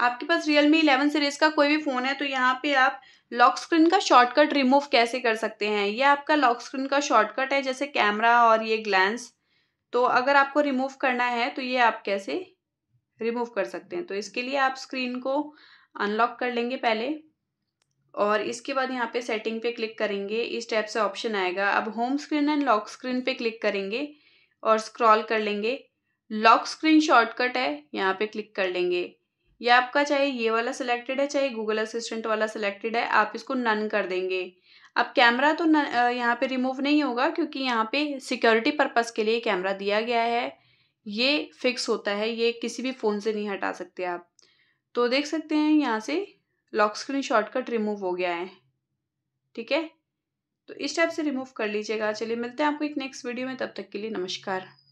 आपके पास मी eleven series का कोई भी फ़ोन है तो यहाँ पे आप लॉक स्क्रीन का शॉर्टकट रिमूव कैसे कर सकते हैं ये आपका लॉक स्क्रीन का शॉर्टकट है जैसे कैमरा और ये ग्लैंस तो अगर आपको रिमूव करना है तो ये आप कैसे रिमूव कर सकते हैं तो इसके लिए आप स्क्रीन को अनलॉक कर लेंगे पहले और इसके बाद यहाँ पे सेटिंग पे क्लिक करेंगे इस टाइप से ऑप्शन आएगा अब home screen and lock screen पे क्लिक करेंगे और स्क्रॉल कर लेंगे लॉक स्क्रीन शॉर्टकट है यहाँ पे क्लिक कर लेंगे ये आपका चाहे ये वाला सिलेक्टेड है चाहे गूगल असिस्टेंट वाला सिलेक्टेड है आप इसको नन कर देंगे अब कैमरा तो न, यहाँ पे रिमूव नहीं होगा क्योंकि यहाँ पे सिक्योरिटी पर्पज़ के लिए कैमरा दिया गया है ये फिक्स होता है ये किसी भी फ़ोन से नहीं हटा सकते आप तो देख सकते हैं यहाँ से लॉक स्क्रीन शॉर्टकट रिमूव हो गया है ठीक है तो इस टाइप से रिमूव कर लीजिएगा चलिए मिलते हैं आपको एक नेक्स्ट वीडियो में तब तक के लिए नमस्कार